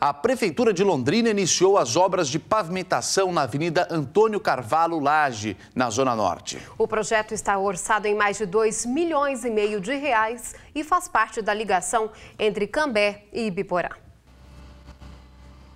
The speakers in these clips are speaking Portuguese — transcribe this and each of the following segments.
a Prefeitura de Londrina iniciou as obras de pavimentação na Avenida Antônio Carvalho Lage, na Zona Norte. O projeto está orçado em mais de 2 milhões e meio de reais e faz parte da ligação entre Cambé e Ibiporá.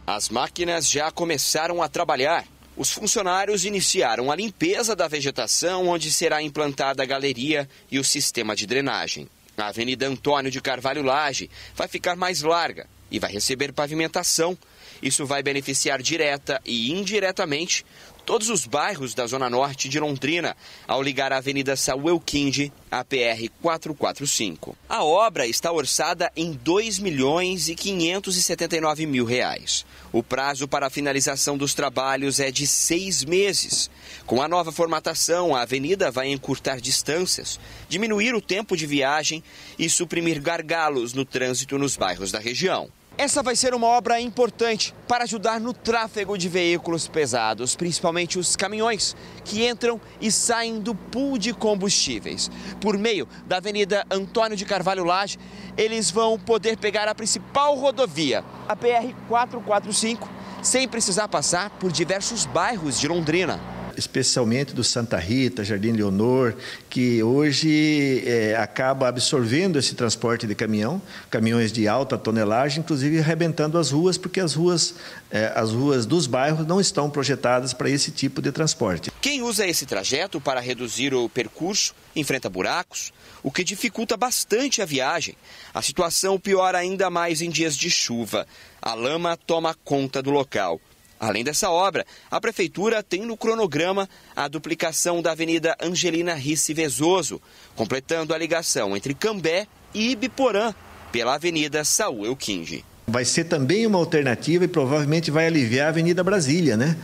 As máquinas já começaram a trabalhar. Os funcionários iniciaram a limpeza da vegetação, onde será implantada a galeria e o sistema de drenagem. A Avenida Antônio de Carvalho Lage vai ficar mais larga e vai receber pavimentação. Isso vai beneficiar direta e indiretamente todos os bairros da Zona Norte de Londrina, ao ligar a Avenida Saúl Kindi à PR 445. A obra está orçada em 2 milhões e 579 mil reais. O prazo para a finalização dos trabalhos é de seis meses. Com a nova formatação, a avenida vai encurtar distâncias, diminuir o tempo de viagem e suprimir gargalos no trânsito nos bairros da região. Essa vai ser uma obra importante para ajudar no tráfego de veículos pesados, principalmente os caminhões que entram e saem do pool de combustíveis. Por meio da Avenida Antônio de Carvalho Lage, eles vão poder pegar a principal rodovia, a PR 445, sem precisar passar por diversos bairros de Londrina especialmente do Santa Rita, Jardim Leonor, que hoje é, acaba absorvendo esse transporte de caminhão, caminhões de alta tonelagem, inclusive arrebentando as ruas, porque as ruas, é, as ruas dos bairros não estão projetadas para esse tipo de transporte. Quem usa esse trajeto para reduzir o percurso enfrenta buracos, o que dificulta bastante a viagem. A situação piora ainda mais em dias de chuva. A lama toma conta do local. Além dessa obra, a Prefeitura tem no cronograma a duplicação da Avenida Angelina Risse Vezoso, completando a ligação entre Cambé e Ibiporã pela Avenida Saúl Elkinge. Vai ser também uma alternativa e provavelmente vai aliviar a Avenida Brasília, né?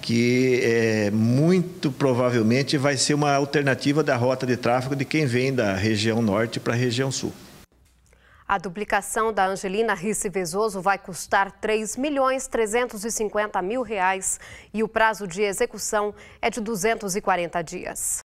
que é, muito provavelmente vai ser uma alternativa da rota de tráfego de quem vem da região norte para a região sul. A duplicação da Angelina Risse Vezoso vai custar 3 milhões 350 mil reais e o prazo de execução é de 240 dias.